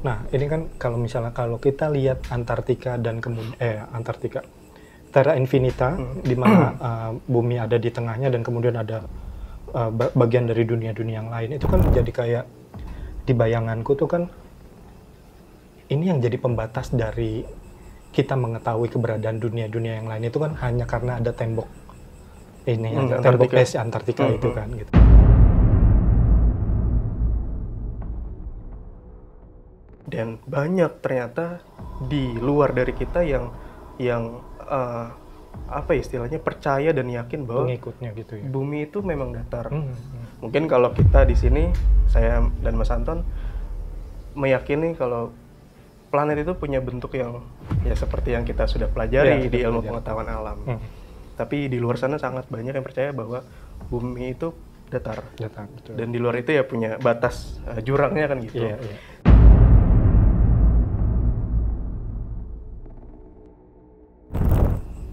Nah, ini kan kalau misalnya kalau kita lihat Antartika dan kemudian eh Antartika Terra Infinita hmm. di mana uh, bumi ada di tengahnya dan kemudian ada uh, bagian dari dunia-dunia yang lain. Itu kan menjadi kayak di bayanganku tuh kan ini yang jadi pembatas dari kita mengetahui keberadaan dunia-dunia yang lain itu kan hanya karena ada tembok ini hmm, ada tembok es Antartika hmm. itu hmm. kan gitu. dan banyak ternyata di luar dari kita yang yang uh, apa istilahnya percaya dan yakin bahwa pengikutnya gitu ya. Bumi itu memang datar. Hmm, hmm, hmm. Mungkin kalau kita di sini saya dan Mas Anton meyakini kalau planet itu punya bentuk yang ya seperti yang kita sudah pelajari ya, di ilmu belajar. pengetahuan alam. Hmm. Tapi di luar sana sangat banyak yang percaya bahwa bumi itu datar. Datar. Betul. Dan di luar itu ya punya batas uh, jurangnya kan gitu. Yeah, yeah.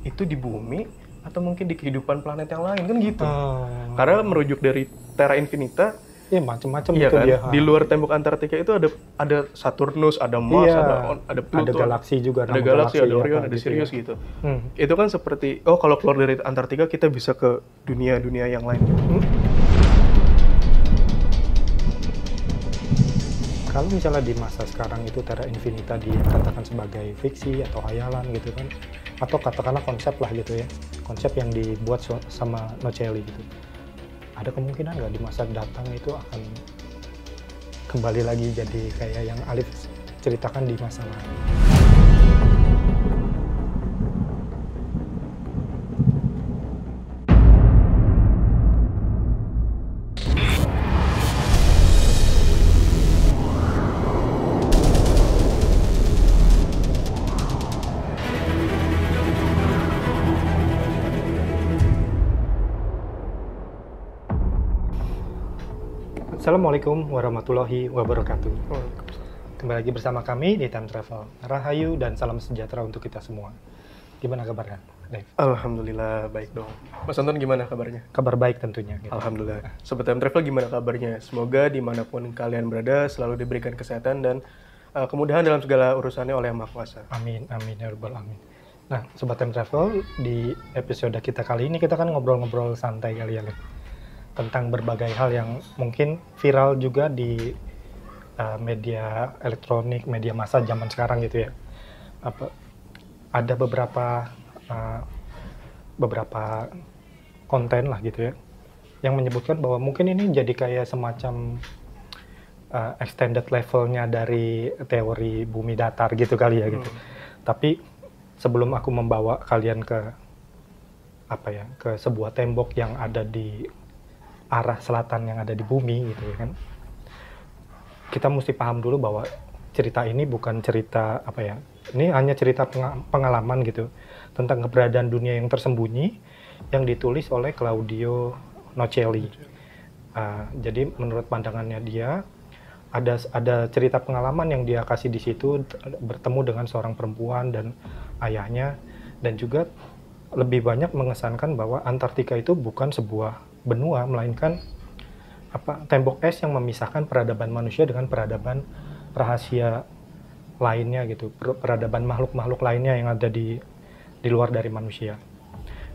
itu di bumi atau mungkin di kehidupan planet yang lain kan gitu. Hmm. Karena merujuk dari Terra Infinita, Iya macam-macam iya gitu kan? dia. Di luar tembok Antartika itu ada ada Saturnus, ada Mars, iya. ada ada Pluto, ada galaksi juga, ada galaksi, ada iya, Orion, ada Sirius gitu. gitu. Hmm. Itu kan seperti oh kalau keluar dari Antartika kita bisa ke dunia-dunia yang lain. Hmm? kalau misalnya di masa sekarang itu Terra Infinita dikatakan sebagai fiksi atau hayalan gitu kan atau katakanlah konsep lah gitu ya konsep yang dibuat sama Nocelli gitu ada kemungkinan nggak di masa datang itu akan kembali lagi jadi kayak yang Alif ceritakan di masa lalu. Assalamualaikum warahmatullahi wabarakatuh. Kembali lagi bersama kami di Time Travel. Rahayu dan salam sejahtera untuk kita semua. Gimana kabarnya, Dave? Alhamdulillah baik dong. Mas Anton gimana kabarnya? Kabar baik tentunya. Gitu. Alhamdulillah. Sobat Time Travel gimana kabarnya? Semoga dimanapun kalian berada selalu diberikan kesehatan dan uh, kemudahan dalam segala urusannya oleh Yang Maha Kuasa. Amin, amin ya rabbal amin. Nah, Sobat Time Travel, di episode kita kali ini kita kan ngobrol-ngobrol santai kali ya, Dave tentang berbagai hal yang mungkin viral juga di uh, media elektronik, media massa zaman sekarang gitu ya. Apa ada beberapa uh, beberapa konten lah gitu ya yang menyebutkan bahwa mungkin ini jadi kayak semacam uh, extended levelnya dari teori bumi datar gitu kali ya gitu. Hmm. Tapi sebelum aku membawa kalian ke apa ya ke sebuah tembok yang ada di arah selatan yang ada di bumi gitu ya kan kita mesti paham dulu bahwa cerita ini bukan cerita apa ya ini hanya cerita pengalaman gitu tentang keberadaan dunia yang tersembunyi yang ditulis oleh Claudio Nocelli uh, jadi menurut pandangannya dia ada ada cerita pengalaman yang dia kasih di situ bertemu dengan seorang perempuan dan ayahnya dan juga lebih banyak mengesankan bahwa Antartika itu bukan sebuah benua melainkan apa tembok es yang memisahkan peradaban manusia dengan peradaban rahasia lainnya gitu peradaban makhluk-makhluk lainnya yang ada di di luar dari manusia.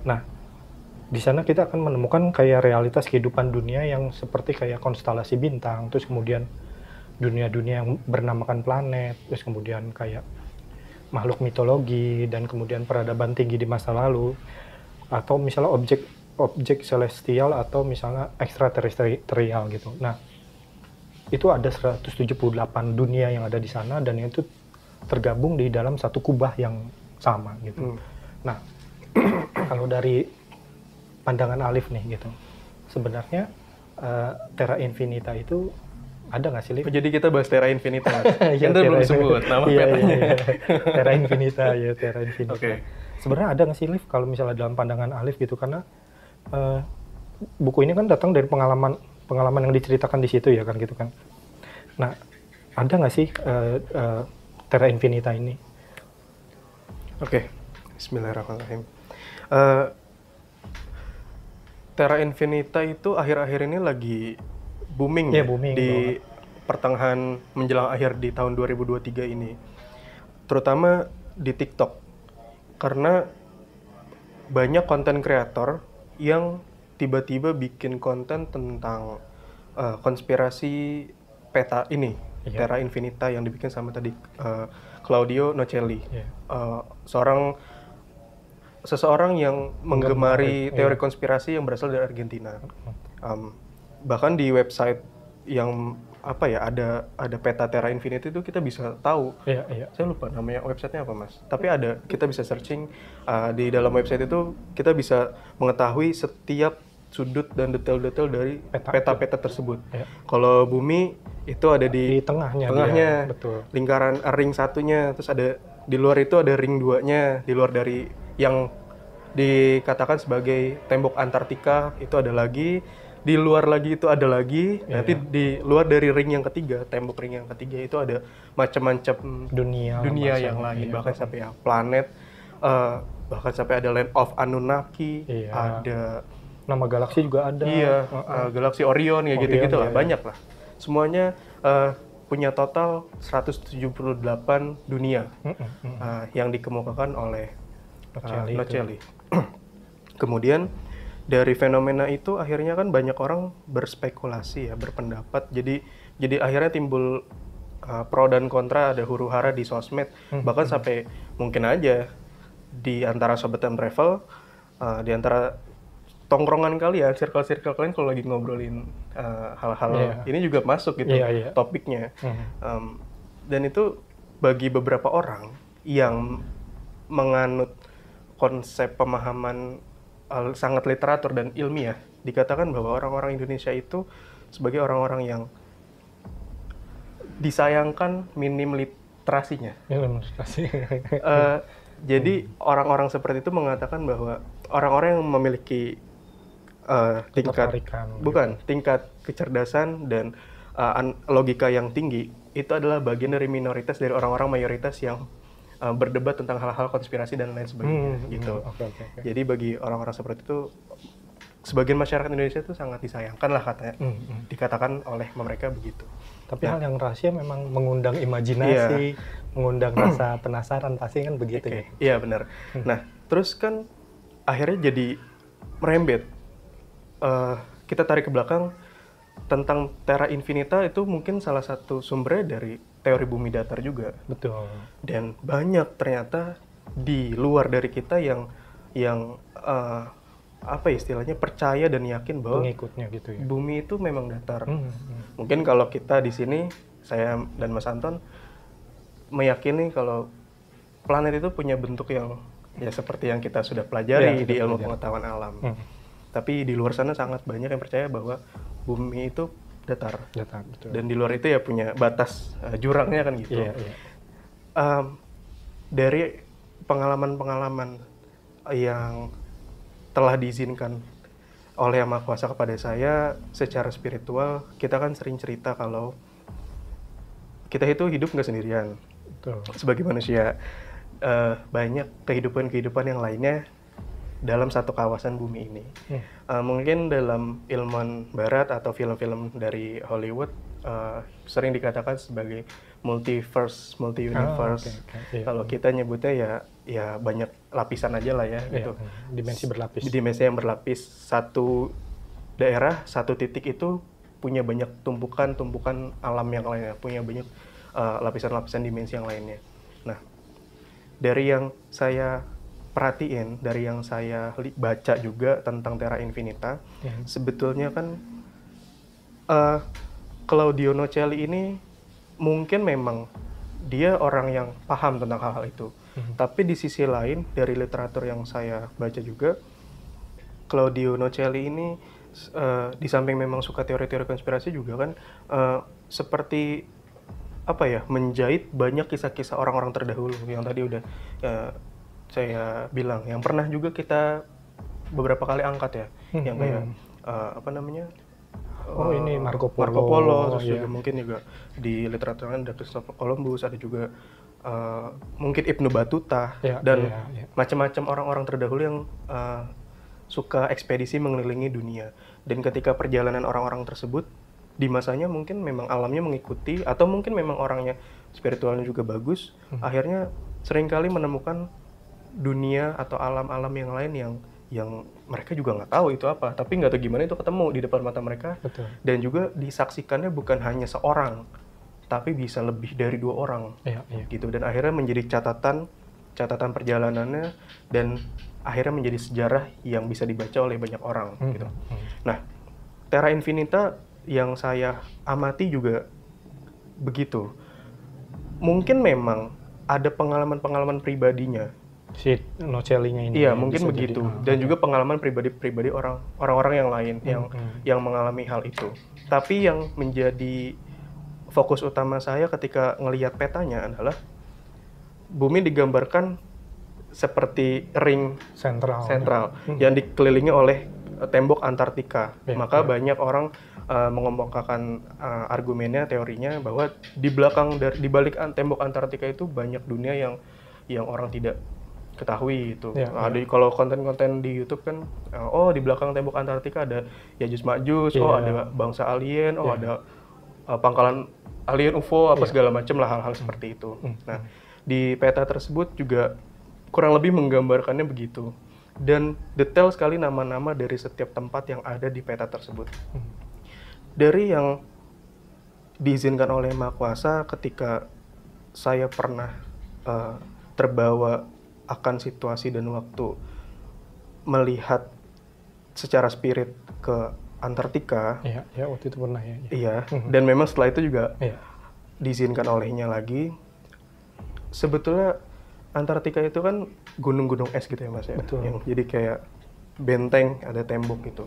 Nah, di sana kita akan menemukan kayak realitas kehidupan dunia yang seperti kayak konstelasi bintang, terus kemudian dunia-dunia yang bernamakan planet, terus kemudian kayak makhluk mitologi dan kemudian peradaban tinggi di masa lalu atau misalnya objek objek celestial atau misalnya ekstraterestrial gitu. Nah, itu ada 178 dunia yang ada di sana dan itu tergabung di dalam satu kubah yang sama gitu. Hmm. Nah, kalau dari pandangan Alif nih gitu, sebenarnya uh, Terra Infinita itu ada nggak sih, Lip? Oh, jadi kita bahas Terra Infinita. ya, belum sebut nama iya, petanya. Iya, iya. Terra Infinita, ya Terra Infinita. Okay. Sebenarnya ada nggak sih, Lip, kalau misalnya dalam pandangan Alif gitu, karena uh, buku ini kan datang dari pengalaman pengalaman yang diceritakan di situ ya kan gitu kan. Nah, ada nggak sih uh, uh, Terra Infinita ini? Oke, okay. Bismillahirrahmanirrahim. Uh, Terra Infinita itu akhir-akhir ini lagi booming yeah, ya booming di banget. pertengahan menjelang akhir di tahun 2023 ini. Terutama di TikTok. Karena banyak konten kreator yang tiba-tiba bikin konten tentang uh, konspirasi peta ini yeah. Terra Infinita yang dibikin sama tadi uh, Claudio Nocelli yeah. Iya. uh, seorang seseorang yang menggemari iya. teori konspirasi yang berasal dari Argentina um, bahkan di website yang apa ya ada ada peta Terra Infinity itu kita bisa tahu. Iya, iya. Saya lupa namanya websitenya apa mas. Tapi ada kita bisa searching uh, di dalam website itu kita bisa mengetahui setiap sudut dan detail-detail dari peta-peta tersebut. Ya. Kalau bumi itu ada di, di tengahnya, tengahnya, dia, betul. lingkaran uh, ring satunya, terus ada di luar itu ada ring duanya, di luar dari yang dikatakan sebagai tembok Antartika itu ada lagi di luar lagi itu ada lagi yeah, nanti iya. di luar dari ring yang ketiga tembok ring yang ketiga itu ada macam-macam dunia dunia yang lain iya, bahkan sampai ya planet uh, bahkan sampai ada land of Anunnaki yeah. ada nama galaksi juga ada iya uh, uh, galaksi Orion ya gitu-gitu lah iya, banyak iya. lah semuanya uh, punya total 178 dunia mm Uh, yang dikemukakan oleh uh, Nocelli. Kemudian dari fenomena itu akhirnya kan banyak orang berspekulasi ya berpendapat jadi jadi akhirnya timbul uh, pro dan kontra ada huru hara di sosmed hmm. bahkan hmm. sampai mungkin aja di antara sobat and travel uh, di antara tongkrongan kali ya circle-circle kalian kalau lagi ngobrolin eh, hal-hal uh, iya. yeah. ini juga masuk gitu yeah, yeah. topiknya. hmm Um, dan itu bagi beberapa orang yang menganut konsep pemahaman sangat literatur dan ilmiah dikatakan bahwa orang-orang Indonesia itu sebagai orang-orang yang disayangkan minim literasinya. Minim literasi. uh, jadi orang-orang hmm. seperti itu mengatakan bahwa orang-orang yang memiliki uh, tingkat gitu. bukan gitu. tingkat kecerdasan dan uh, logika yang tinggi itu adalah bagian dari minoritas dari orang-orang mayoritas yang Eh, berdebat tentang hal-hal konspirasi dan lain sebagainya hmm, hmm gitu. Hmm, okay, okay, Jadi bagi orang-orang seperti itu sebagian masyarakat Indonesia itu sangat disayangkan lah katanya hmm, hmm. dikatakan oleh mereka begitu. Tapi nah, hal yang rahasia memang mengundang imajinasi, iya. mengundang rasa penasaran pasti kan begitu okay. ya. Iya benar. Hmm. Nah terus kan akhirnya jadi merembet. Uh, kita tarik ke belakang tentang Terra Infinita itu mungkin salah satu sumbernya dari teori bumi datar juga. Betul. Dan banyak ternyata di luar dari kita yang yang uh, apa ya istilahnya percaya dan yakin bahwa pengikutnya gitu ya. Bumi itu memang datar. Hmm, hmm. Mungkin kalau kita di sini saya dan Mas Anton meyakini kalau planet itu punya bentuk yang ya seperti yang kita sudah pelajari ya, kita di ilmu pelajar. pengetahuan alam. Hmm. Tapi di luar sana sangat banyak yang percaya bahwa bumi itu datar. Datar, betul. Dan di luar itu ya punya batas uh, jurangnya kan gitu. Yeah, yeah. Um, dari pengalaman-pengalaman yang telah diizinkan oleh Yang Maha Kuasa kepada saya secara spiritual, kita kan sering cerita kalau kita itu hidup nggak sendirian. Betul. Sebagai manusia, uh, banyak kehidupan-kehidupan yang lainnya dalam satu kawasan bumi ini. Yeah. Hmm. Uh, mungkin dalam ilmuwan barat atau film-film dari Hollywood uh, sering dikatakan sebagai multiverse, multi-universe. Oh, ah, okay, okay. Iya. Kalau kita nyebutnya ya ya banyak lapisan aja lah ya yeah, gitu. Hmm. Dimensi berlapis. Dimensi yang berlapis. Satu daerah, satu titik itu punya banyak tumpukan-tumpukan alam yang lainnya, punya banyak eh, lapisan-lapisan uh, lapisan -lapisan dimensi yang lainnya. Nah, dari yang saya perhatiin dari yang saya baca juga tentang Terra Infinita, ya. sebetulnya kan uh, Claudio Nocelli ini mungkin memang dia orang yang paham tentang hal-hal itu. Mhm. Tapi di sisi lain dari literatur yang saya baca juga, Claudio Nocelli ini uh, di samping memang suka teori-teori konspirasi juga kan uh, seperti apa ya menjahit banyak kisah-kisah orang-orang terdahulu yang tadi udah uh, saya bilang yang pernah juga kita beberapa kali angkat ya hmm, yang kayak hmm. uh, apa namanya Oh uh, ini Marco Polo, Marco Polo terus yeah. juga mungkin juga di literatur ada Christopher Columbus, ada juga uh, mungkin Ibnu Batuta yeah, dan yeah, yeah. macam-macam orang-orang terdahulu yang uh, suka ekspedisi mengelilingi dunia. Dan ketika perjalanan orang-orang tersebut di masanya mungkin memang alamnya mengikuti atau mungkin memang orangnya spiritualnya juga bagus, hmm. akhirnya seringkali menemukan dunia atau alam-alam yang lain yang yang mereka juga nggak tahu itu apa tapi nggak tahu gimana itu ketemu di depan mata mereka Betul. dan juga disaksikannya bukan hanya seorang tapi bisa lebih dari dua orang iya, iya. gitu dan akhirnya menjadi catatan catatan perjalanannya dan akhirnya menjadi sejarah yang bisa dibaca oleh banyak orang hmm. gitu hmm. nah Terra Infinita yang saya amati juga begitu mungkin memang ada pengalaman-pengalaman pribadinya si Nocellinya ini. Iya, mungkin begitu. Jadi, Dan ya. juga pengalaman pribadi-pribadi orang orang-orang yang lain hmm, yang hmm. yang mengalami hal itu. Tapi yang menjadi fokus utama saya ketika ngelihat petanya adalah bumi digambarkan seperti ring sentral sentral ya. yang dikelilingi oleh eh, tembok Antartika. ya, Maka ya. banyak orang uh, eh, mengemukakan uh, eh, argumennya, teorinya bahwa di belakang dari di balik tembok Antartika itu banyak dunia yang yang orang tidak ketahui itu. Yeah, nah, yeah. kalau konten-konten di YouTube kan eh, oh di belakang tembok Antartika ada Yajus Majus, yeah. oh ya. ada bangsa alien, oh yeah. ada uh, pangkalan alien UFO apa yeah. segala macam lah hal-hal seperti itu. Mm. Nah, di peta tersebut juga kurang lebih menggambarkannya begitu. Dan detail sekali nama-nama dari setiap tempat yang ada di peta tersebut. Mm. Dari yang diizinkan oleh Maha ketika saya pernah uh, terbawa akan situasi dan waktu melihat secara spirit ke Antartika. Iya, ya, waktu itu pernah ya. Iya, ya. dan memang setelah itu juga ya. diizinkan olehnya lagi. Sebetulnya Antartika itu kan gunung-gunung es gitu ya mas ya. Betul. Yang jadi kayak benteng, ada tembok gitu.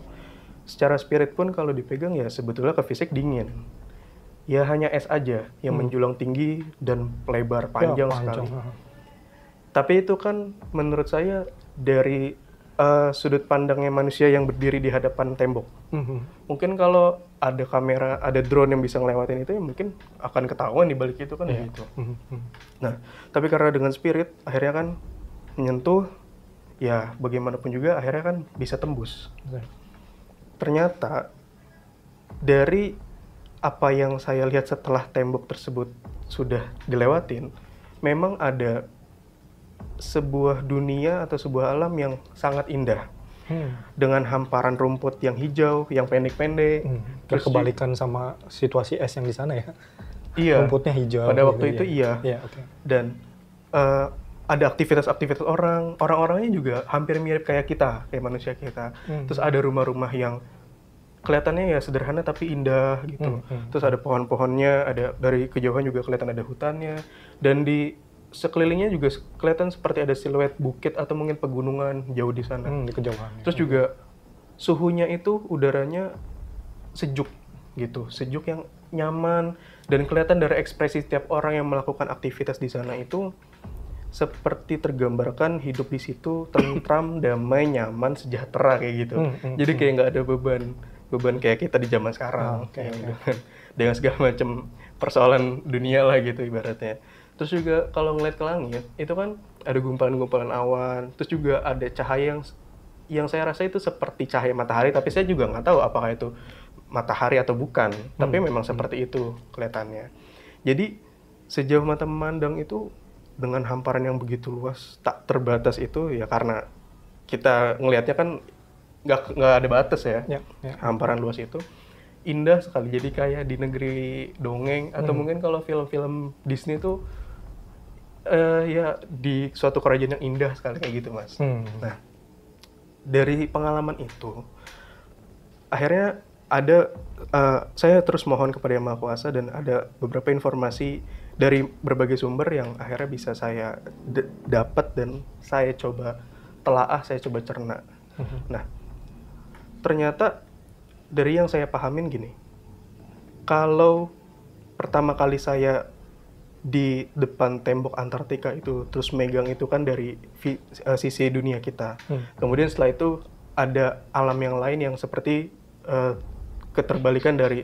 Secara spirit pun kalau dipegang ya sebetulnya ke fisik dingin. Ya hanya es aja yang hmm. menjulang tinggi dan lebar panjang, ya, panjang. sekali. Tapi itu kan menurut saya dari uh, sudut pandangnya manusia yang berdiri di hadapan tembok. Mm -hmm. Mungkin kalau ada kamera, ada drone yang bisa ngelewatin itu ya mungkin akan ketahuan di balik itu kan yeah. gitu. Mm -hmm. Nah, tapi karena dengan spirit akhirnya kan menyentuh ya bagaimanapun juga akhirnya kan bisa tembus. Okay. Iya. Ternyata dari apa yang saya lihat setelah tembok tersebut sudah dilewatin, memang ada sebuah dunia atau sebuah alam yang sangat indah hmm. dengan hamparan rumput yang hijau, yang pendek-pendek. Hmm. Terus sama situasi es yang di sana ya. Iya. Rumputnya hijau. Pada gitu waktu ya? itu iya. iya okay. Dan uh, ada aktivitas-aktivitas orang, orang-orangnya juga hampir mirip kayak kita, kayak manusia kita. Hmm. Terus ada rumah-rumah yang kelihatannya ya sederhana tapi indah gitu. Hmm. Hmm. Terus ada pohon-pohonnya, ada dari kejauhan juga kelihatan ada hutannya. Dan di sekelilingnya juga kelihatan seperti ada siluet bukit atau mungkin pegunungan jauh di sana. Hmm, di kejauhan. Terus juga suhunya itu udaranya sejuk gitu, sejuk yang nyaman dan kelihatan dari ekspresi setiap orang yang melakukan aktivitas di sana itu seperti tergambarkan hidup di situ tentram, damai, nyaman, sejahtera kayak gitu. Hmm, hmm, Jadi hmm. kayak nggak ada beban beban kayak kita di zaman sekarang oh, ah, okay, ya, dengan segala macam persoalan dunia lah gitu ibaratnya terus juga kalau ngeliat ke langit itu kan ada gumpalan-gumpalan awan terus juga ada cahaya yang yang saya rasa itu seperti cahaya matahari tapi saya juga nggak tahu apakah itu matahari atau bukan hmm. tapi memang seperti itu kelihatannya jadi sejauh mata memandang itu dengan hamparan yang begitu luas tak terbatas itu ya karena kita ngelihatnya kan nggak nggak ada batas ya, ya, ya hamparan luas itu indah sekali jadi kayak di negeri dongeng atau hmm. mungkin kalau film-film Disney tuh uh, ya di suatu kerajaan yang indah sekali kayak gitu mas. Hmm. Nah dari pengalaman itu akhirnya ada uh, saya terus mohon kepada yang maha kuasa dan ada beberapa informasi dari berbagai sumber yang akhirnya bisa saya dapat dan saya coba telaah saya coba cerna. Hmm. Nah ternyata dari yang saya pahamin gini kalau pertama kali saya di depan tembok Antartika itu terus megang itu kan dari vi, uh, sisi dunia kita. Hmm. Kemudian setelah itu ada alam yang lain yang seperti uh, keterbalikan dari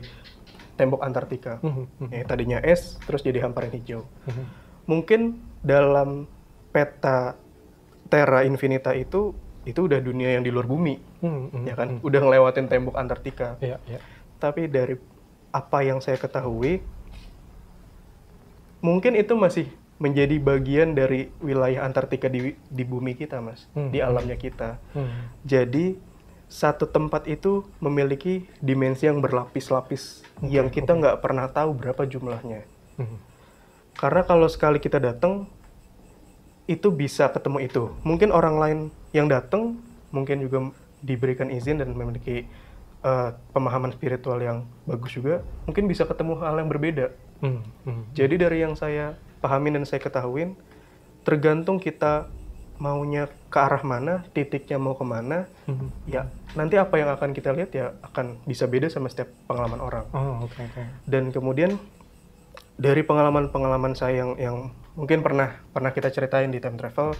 tembok Antartika. Hmm. Hmm. hmm. Ya, tadinya es terus jadi hamparan hijau. Hmm, hmm. Mungkin dalam peta Terra Infinita itu itu udah dunia yang di luar bumi. Hmm, hmm. Ya kan? Hmm. Udah ngelewatin tembok Antartika. Ya, ya. Tapi dari apa yang saya ketahui mungkin itu masih menjadi bagian dari wilayah Antartika di di bumi kita, Mas, hmm. di alamnya kita. Hmm. Jadi satu tempat itu memiliki dimensi yang berlapis-lapis okay, yang kita nggak okay. pernah tahu berapa jumlahnya. Hmm. Karena kalau sekali kita datang itu bisa ketemu itu. Mungkin orang lain yang datang mungkin juga diberikan izin dan memiliki uh, pemahaman spiritual yang bagus juga, mungkin bisa ketemu hal yang berbeda Hmm, hmm, hmm. Jadi dari yang saya pahami dan saya ketahuin, tergantung kita maunya ke arah mana, titiknya mau kemana, hmm, hmm. ya nanti apa yang akan kita lihat ya akan bisa beda sama setiap pengalaman orang. Oh, Okay, okay. Dan kemudian dari pengalaman-pengalaman saya yang yang mungkin pernah pernah kita ceritain di time travel,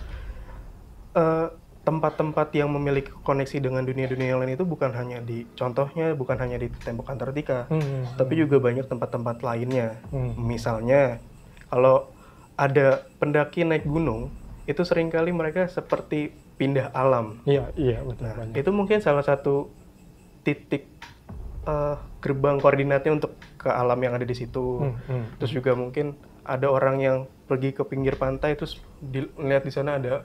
uh, tempat-tempat yang memiliki koneksi dengan dunia-dunia lain itu bukan hanya di contohnya bukan hanya di tembok Antartika, hmm, hmm, hmm. tapi hmm. juga banyak tempat-tempat lainnya. Hmm. Misalnya kalau ada pendaki naik gunung, itu seringkali mereka seperti pindah alam. Iya, iya betul. Nah, itu mungkin salah satu titik uh, gerbang koordinatnya untuk ke alam yang ada di situ. Hmm, hmm, Terus hmm. juga mungkin ada orang yang pergi ke pinggir pantai terus dilihat di sana ada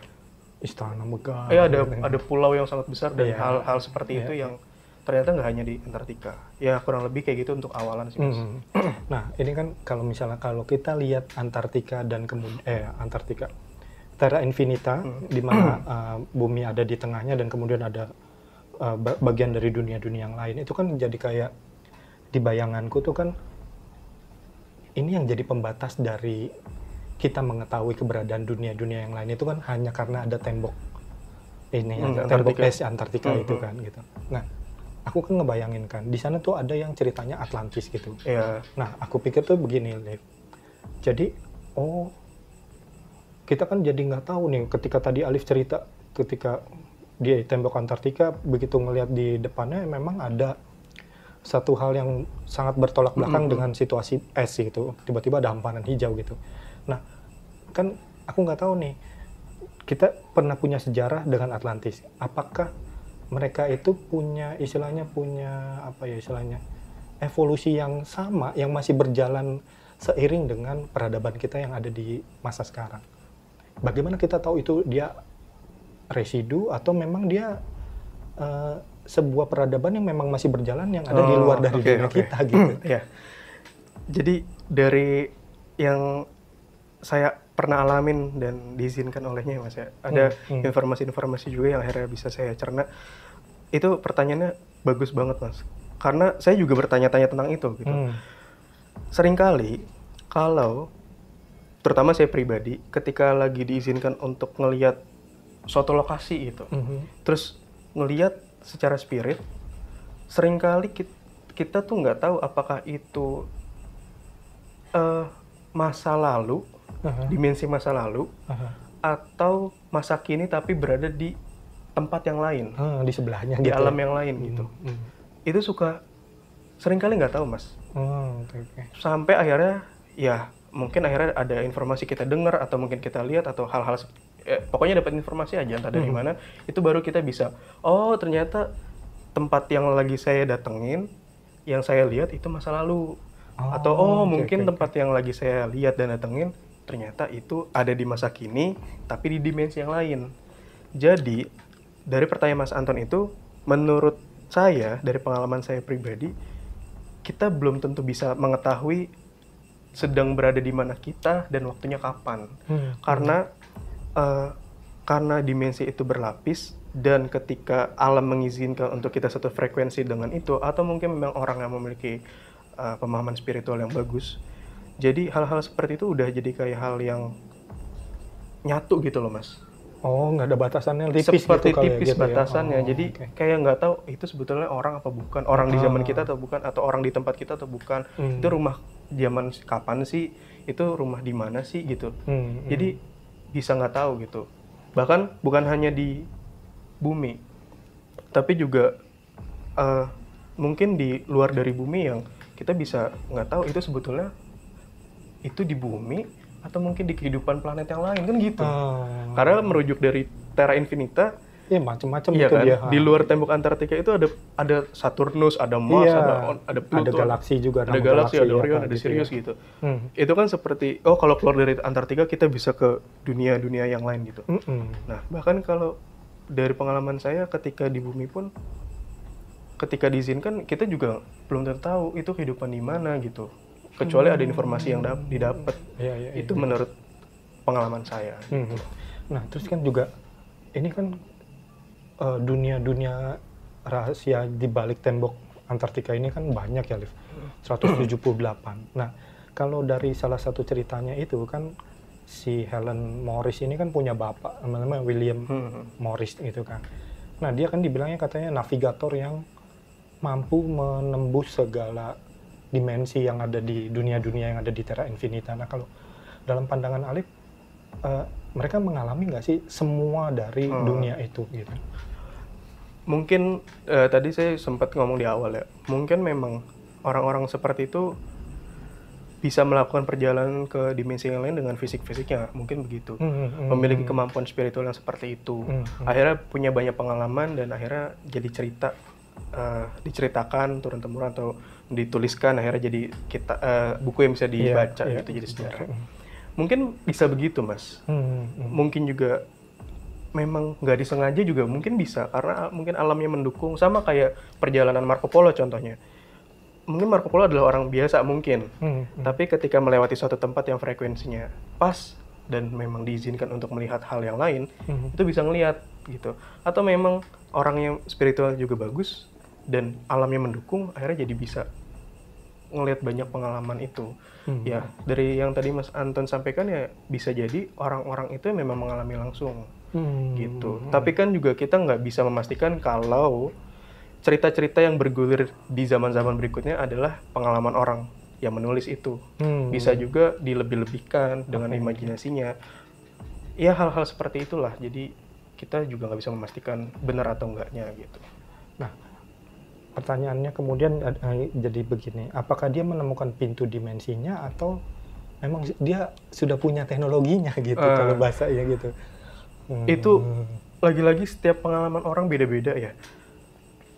istana megah. Eh, ada gitu. ada pulau yang sangat besar dan hal-hal iya. yeah. seperti yeah. itu iya. yang ternyata nggak hanya di Antartika. Ya kurang lebih kayak gitu untuk awalan sih. Mm-hmm. Nah ini kan kalau misalnya kalau kita lihat Antartika dan kemudian eh Antartika Terra Infinita mm. di mana uh, bumi ada di tengahnya dan kemudian ada uh, bagian dari dunia-dunia yang lain itu kan jadi kayak di bayanganku tuh kan ini yang jadi pembatas dari kita mengetahui keberadaan dunia-dunia yang lain itu kan hanya karena ada tembok ini hmm, tembok es Antartika hmm, itu hmm. kan gitu. Nah, aku kan ngebayangin kan di sana tuh ada yang ceritanya Atlantis gitu. Yeah. Nah, aku pikir tuh begini, Liv. Jadi, oh kita kan jadi nggak tahu nih ketika tadi Alif cerita ketika dia tembok Antartika begitu ngelihat di depannya memang ada satu hal yang sangat bertolak belakang mm -hmm. dengan situasi es gitu. Tiba-tiba ada hamparan hijau gitu. Nah, kan aku nggak tahu nih, kita pernah punya sejarah dengan Atlantis. Apakah mereka itu punya istilahnya punya apa ya istilahnya evolusi yang sama yang masih berjalan seiring dengan peradaban kita yang ada di masa sekarang. Bagaimana kita tahu itu dia residu atau memang dia uh, sebuah peradaban yang memang masih berjalan yang ada oh, di luar dari okay, dunia okay. kita gitu. Hmm, ya. Jadi dari yang saya pernah alamin dan diizinkan olehnya ya, mas ya. Ada hmm, hmm. informasi-informasi juga yang akhirnya bisa saya cerna. Itu pertanyaannya bagus banget mas. Karena saya juga bertanya-tanya tentang itu gitu. Hmm. Seringkali kalau terutama saya pribadi ketika lagi diizinkan untuk ngelihat suatu lokasi itu Hmm. Terus ngelihat secara spirit seringkali kita, kita tuh nggak tahu apakah itu uh, masa lalu uh-huh. dimensi masa lalu, uh-huh. atau masa kini tapi berada di tempat yang lain, uh, di sebelahnya, di gitu alam ya? yang lain hmm. gitu. Hmm. Itu suka seringkali nggak tahu mas. Oh, okay, Sampai akhirnya ya mungkin akhirnya ada informasi kita dengar atau mungkin kita lihat atau hal-hal eh, pokoknya dapat informasi aja entah dari hmm. mana itu baru kita bisa oh ternyata tempat yang lagi saya datengin yang saya lihat itu masa lalu oh, atau oh okay, mungkin okay. tempat yang lagi saya lihat dan datengin ternyata itu ada di masa kini tapi di dimensi yang lain. Jadi dari pertanyaan Mas Anton itu menurut saya dari pengalaman saya pribadi kita belum tentu bisa mengetahui sedang berada di mana kita dan waktunya kapan. Hmm. Karena uh, karena dimensi itu berlapis dan ketika alam mengizinkan untuk kita satu frekuensi dengan itu atau mungkin memang orang yang memiliki uh, pemahaman spiritual yang bagus jadi hal-hal seperti itu udah jadi kayak hal yang nyatu gitu loh mas oh nggak ada batasannya tipis gitu seperti gitu tipis gitu ya? batasannya ya? oh, jadi okay. kayak nggak tahu itu sebetulnya orang apa bukan orang ah. di zaman ah. kita atau bukan atau orang di tempat kita atau bukan hmm. itu rumah zaman kapan sih itu rumah di mana sih gitu hmm, hmm. jadi bisa nggak tahu gitu bahkan bukan hanya di bumi tapi juga uh, mungkin di luar dari bumi yang kita bisa nggak tahu itu sebetulnya itu di bumi atau mungkin di kehidupan planet yang lain kan gitu. Hmm. Karena merujuk dari Terra Infinita, Iya macam-macam iya, itu kan? dia. Di luar tembok Antartika itu ada ada Saturnus, ada Mars, iya, ada ada Pluto, ada galaksi juga, ada galaksi, ada iya Orion, ya, ada Sirius gitu. Ya. gitu. Hmm. Itu kan seperti oh kalau keluar dari Antartika kita bisa ke dunia-dunia yang lain gitu. hmm. Nah bahkan kalau dari pengalaman saya ketika di bumi pun ketika diizinkan kita juga belum tentu tahu itu kehidupan di mana gitu kecuali hmm. ada informasi yang didapat ya, ya, itu ya. menurut pengalaman saya hmm. nah terus kan juga ini kan eh, dunia dunia dunia rahasia di balik tembok Antartika ini kan banyak ya Liv 178 nah kalau dari salah satu ceritanya itu kan si Helen Morris ini kan punya bapak namanya William hmm. Morris gitu kan nah dia kan dibilangnya katanya navigator yang mampu menembus segala dimensi yang ada di dunia-dunia yang ada di Terra Infinita. Nah kalau dalam pandangan Alif, uh, mereka mengalami nggak sih semua dari hmm. dunia itu gitu? Mungkin uh, tadi saya sempat ngomong di awal ya, mungkin memang orang-orang seperti itu bisa melakukan perjalanan ke dimensi yang lain dengan fisik-fisiknya mungkin begitu mm -hmm. memiliki kemampuan spiritual yang seperti itu mm -hmm. akhirnya punya banyak pengalaman dan akhirnya jadi cerita uh, diceritakan turun temurun atau dituliskan akhirnya jadi kita uh, buku yang bisa iya, dibaca yeah, gitu jadi iya. sejarah. Mungkin bisa begitu mas. Hmm, hmm, hmm. Mungkin juga memang nggak disengaja juga mungkin bisa karena mungkin alamnya mendukung sama kayak perjalanan Marco Polo contohnya. Mungkin Marco Polo adalah orang biasa mungkin, hmm, hmm. tapi ketika melewati suatu tempat yang frekuensinya pas dan memang diizinkan untuk melihat hal yang lain, hmm. itu bisa ngelihat gitu. Atau memang orang yang spiritual juga bagus, dan alamnya mendukung akhirnya jadi bisa ngelihat banyak pengalaman itu hmm. ya dari yang tadi Mas Anton sampaikan ya bisa jadi orang-orang itu memang mengalami langsung hmm. gitu hmm. tapi kan juga kita nggak bisa memastikan kalau cerita-cerita yang bergulir di zaman-zaman berikutnya adalah pengalaman orang yang menulis itu hmm. bisa juga dilebih-lebihkan dengan okay. imajinasinya ya hal-hal seperti itulah jadi kita juga nggak bisa memastikan benar atau enggaknya gitu nah pertanyaannya kemudian eh, eh, jadi begini, apakah dia menemukan pintu dimensinya atau memang dia sudah punya teknologinya gitu uh, kalau eh. bahasa ya gitu. Hmm. Itu lagi-lagi setiap pengalaman orang beda-beda ya.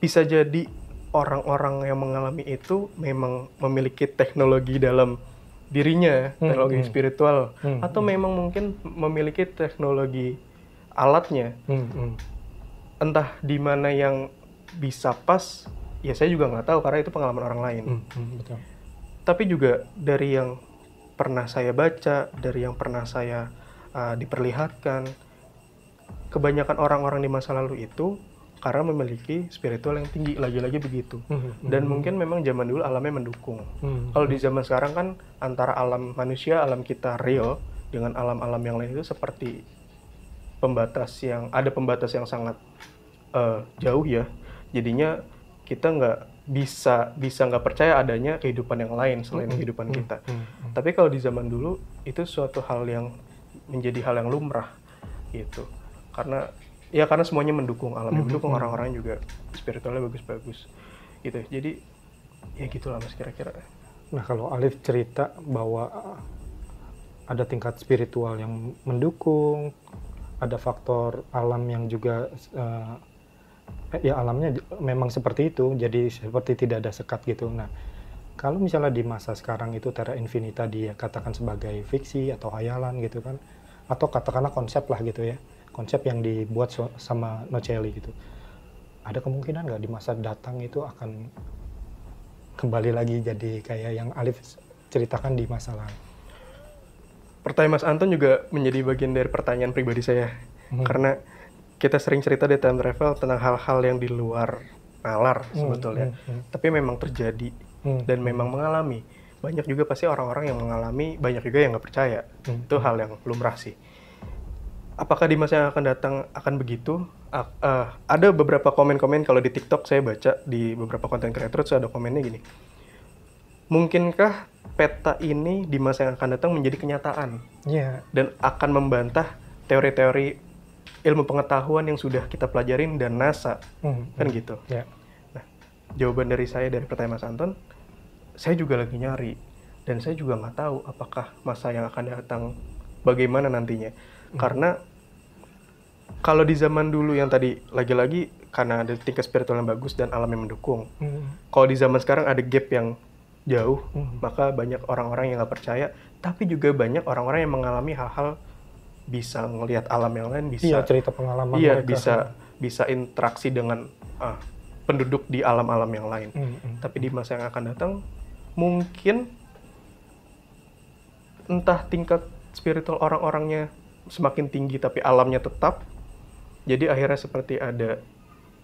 Bisa jadi orang-orang yang mengalami itu memang memiliki teknologi dalam dirinya, hmm, teknologi hmm. spiritual hmm, atau hmm. memang mungkin memiliki teknologi alatnya. Hmm, hmm. Entah di mana yang bisa pas ya saya juga nggak tahu karena itu pengalaman orang lain. Hmm, hmm, betul. Tapi juga dari yang pernah saya baca, dari yang pernah saya uh, diperlihatkan, kebanyakan orang-orang di masa lalu itu karena memiliki spiritual yang tinggi lagi-lagi begitu hmm, hmm, hmm. dan mungkin memang zaman dulu alamnya mendukung hmm, hmm, kalau di zaman sekarang kan antara alam manusia alam kita real dengan alam-alam yang lain itu seperti pembatas yang ada pembatas yang sangat uh, jauh ya jadinya kita nggak bisa bisa nggak percaya adanya kehidupan yang lain selain mm -hmm. kehidupan kita. Mm -hmm. Tapi kalau di zaman dulu itu suatu hal yang menjadi hal yang lumrah gitu. Karena ya karena semuanya mendukung alam mm -hmm. mendukung orang-orang juga spiritualnya bagus-bagus gitu. Jadi ya gitulah mas kira-kira. Nah kalau Alif cerita bahwa ada tingkat spiritual yang mendukung, ada faktor alam yang juga uh, Eh, ya alamnya memang seperti itu jadi seperti tidak ada sekat gitu nah kalau misalnya di masa sekarang itu Terra Infinita dikatakan sebagai fiksi atau hayalan gitu kan atau katakanlah konsep lah gitu ya konsep yang dibuat so sama Nocelli gitu ada kemungkinan nggak di masa datang itu akan kembali lagi jadi kayak yang Alif ceritakan di masa lalu pertanyaan Mas Anton juga menjadi bagian dari pertanyaan pribadi saya hmm. karena kita sering cerita di time travel tentang hal-hal yang di luar nalar hmm, sebetulnya, hmm, hmm, tapi memang terjadi hmm. dan memang mengalami. Banyak juga pasti orang-orang yang mengalami, banyak juga yang nggak percaya. Hmm. Itu hal yang lumrah sih. Apakah di masa yang akan datang akan begitu? Uh, ada beberapa komen-komen kalau di TikTok saya baca di beberapa konten kreator ada komennya gini. Mungkinkah peta ini di masa yang akan datang menjadi kenyataan? Yeah. Dan akan membantah teori-teori ilmu pengetahuan yang sudah kita pelajarin dan NASA hmm. kan hmm. gitu yeah. nah jawaban dari saya dari pertanyaan Mas Anton saya juga lagi nyari dan saya juga nggak tahu apakah masa yang akan datang bagaimana nantinya hmm. karena kalau di zaman dulu yang tadi lagi-lagi karena ada tingkat spiritual yang bagus dan alam yang mendukung. hmm. Kalau di zaman sekarang ada gap yang jauh, hmm. maka banyak orang-orang yang nggak percaya, tapi juga banyak orang-orang yang mengalami hal-hal bisa ngelihat alam yang lain, bisa iya, cerita pengalaman iya, mereka. bisa bisa interaksi dengan ah, penduduk di alam-alam yang lain. Mm -hmm. Tapi di hmm. masa yang akan datang mungkin entah tingkat spiritual orang-orangnya semakin tinggi tapi alamnya tetap. Jadi akhirnya seperti ada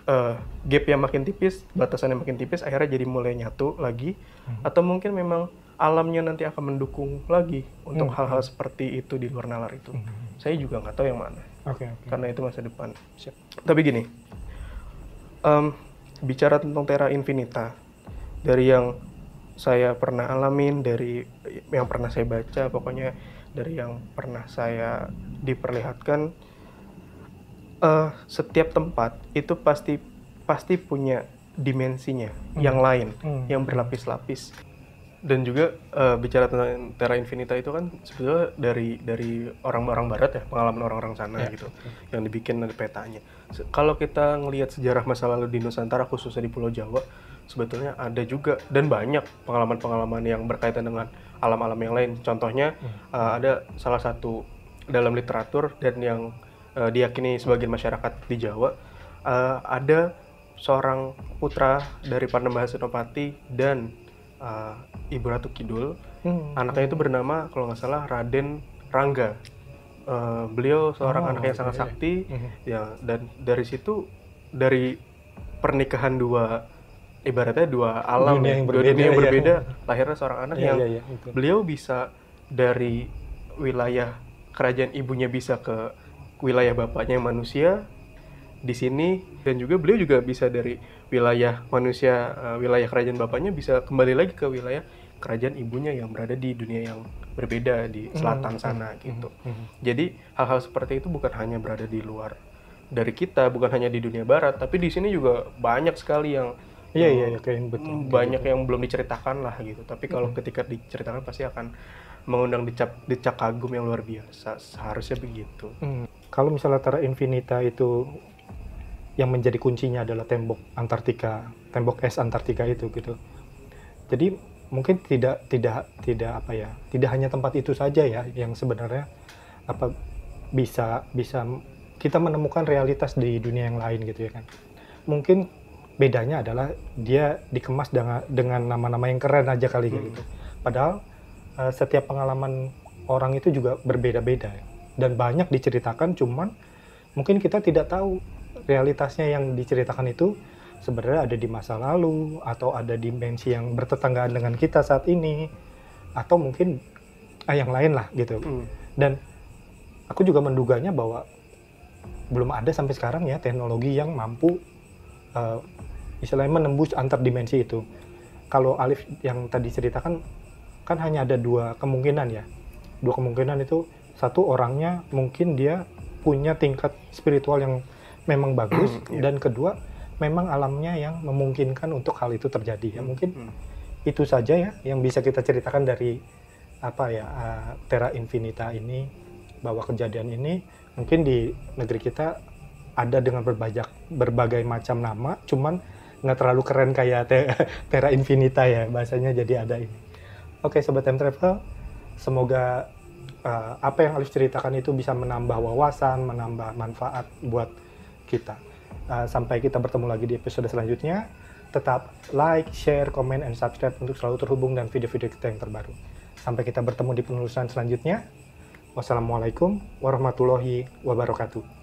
uh, gap yang makin tipis, batasan yang makin tipis, akhirnya jadi mulai nyatu lagi. Mm -hmm. Atau mungkin memang alamnya nanti akan mendukung lagi untuk hmm. hal-hal hmm. seperti itu di luar nalar itu. Hmm. Saya juga nggak tahu yang mana. Okay, okay. Karena itu masa depan. Siap. Tapi gini, um, bicara tentang Terra Infinita, dari yang saya pernah alamin, dari yang pernah saya baca, pokoknya dari yang pernah saya diperlihatkan, uh, setiap tempat itu pasti pasti punya dimensinya hmm. yang lain, hmm. yang berlapis-lapis dan juga uh, bicara tentang Terra Infinita itu kan sebetulnya dari dari orang-orang barat ya pengalaman orang-orang sana yeah. gitu yang dibikin dari petanya Se kalau kita ngelihat sejarah masa lalu di Nusantara khususnya di Pulau Jawa sebetulnya ada juga dan banyak pengalaman-pengalaman yang berkaitan dengan alam-alam yang lain contohnya uh, ada salah satu dalam literatur dan yang uh, diyakini sebagian masyarakat di Jawa uh, ada seorang putra dari Padma Senopati dan uh, Ibu Ratu Kidul. Hmm. Anaknya itu bernama kalau nggak salah Raden Rangga. Uh, beliau seorang oh, anak yang sangat iya, iya. sakti hmm. ya dan dari situ dari pernikahan dua ibaratnya dua alam dunia yang ya, berbeda, dunia yang iya. berbeda ya. lahirnya seorang anak ya, yang ya, ya, itu. beliau bisa dari wilayah kerajaan ibunya bisa ke wilayah bapaknya manusia di sini dan juga beliau juga bisa dari wilayah manusia uh, wilayah kerajaan bapaknya bisa kembali lagi ke wilayah kerajaan ibunya yang berada di dunia yang berbeda di hmm, selatan mm -hmm. sana hmm, gitu. Mm -hmm. Jadi hal-hal seperti itu bukan hanya berada di luar dari kita, bukan hanya di dunia barat, tapi di sini juga banyak sekali yang Iya iya iya kayak betul. Banyak betul. yang belum diceritakan lah gitu. Tapi kalau mm-hmm. ketika diceritakan pasti akan mengundang decak decak kagum yang luar biasa. Seharusnya begitu. Mm. Kalau misalnya Tara Infinita itu yang menjadi kuncinya adalah tembok Antartika, tembok es Antartika itu gitu. Jadi mungkin tidak tidak tidak apa ya, tidak hanya tempat itu saja ya yang sebenarnya apa bisa bisa kita menemukan realitas di dunia yang lain gitu ya kan. Mungkin bedanya adalah dia dikemas dengan dengan nama-nama yang keren aja kali gitu. hmm. gitu. Padahal eh, setiap pengalaman orang itu juga berbeda-beda ya. dan banyak diceritakan cuman mungkin kita tidak tahu realitasnya yang diceritakan itu sebenarnya ada di masa lalu atau ada dimensi yang bertetanggaan dengan kita saat ini atau mungkin eh, yang lain lah gitu. Hmm. Dan aku juga menduganya bahwa belum ada sampai sekarang ya teknologi yang mampu uh, istilahnya menembus antar dimensi itu. Kalau Alif yang tadi ceritakan kan hanya ada dua kemungkinan ya. Dua kemungkinan itu satu orangnya mungkin dia punya tingkat spiritual yang memang bagus yeah. Iya. dan kedua memang alamnya yang memungkinkan untuk hal itu terjadi ya mungkin hmm. itu saja ya yang bisa kita ceritakan dari apa ya uh, Terra Infinita ini bahwa kejadian ini mungkin di negeri kita ada dengan berbajak, berbagai macam nama cuman nggak terlalu keren kayak te Terra Infinita ya bahasanya jadi ada ini oke sobat time travel semoga uh, apa yang Alif ceritakan itu bisa menambah wawasan menambah manfaat buat kita. Uh, sampai kita bertemu lagi di episode selanjutnya. Tetap like, share, comment and subscribe untuk selalu terhubung dan video-video kita yang terbaru. Sampai kita bertemu di penulisan selanjutnya. Wassalamualaikum warahmatullahi wabarakatuh.